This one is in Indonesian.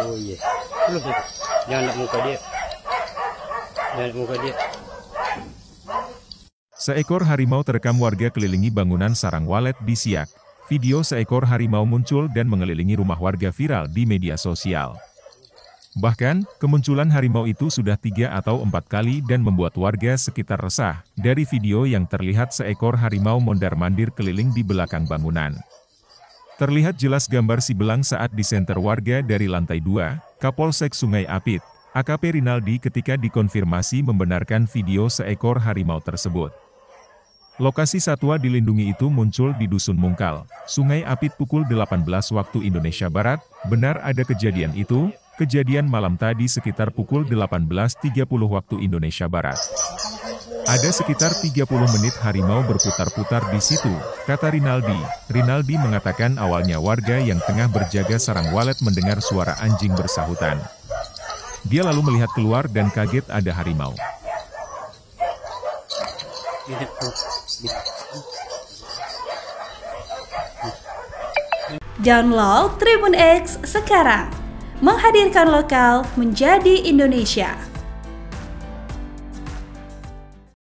Oh, iya. Seekor harimau terekam warga kelilingi bangunan sarang walet di Siak. Video seekor harimau muncul dan mengelilingi rumah warga viral di media sosial. Bahkan, kemunculan harimau itu sudah tiga atau empat kali dan membuat warga sekitar resah, dari video yang terlihat seekor harimau mondar-mandir keliling di belakang bangunan. Terlihat jelas gambar si belang saat disenter warga dari lantai 2, Kapolsek Sungai Apit, AKP Rinaldi ketika dikonfirmasi membenarkan video seekor harimau tersebut. Lokasi satwa dilindungi itu muncul di Dusun Mungkal, Sungai Apit pukul 18 waktu Indonesia Barat, benar ada kejadian itu, kejadian malam tadi sekitar pukul 18.30 waktu Indonesia Barat. Ada sekitar 30 menit harimau berputar-putar di situ, kata Rinaldi. Rinaldi mengatakan awalnya warga yang tengah berjaga sarang walet mendengar suara anjing bersahutan. Dia lalu melihat keluar dan kaget ada harimau. Download Tribun X sekarang. Menghadirkan lokal menjadi Indonesia.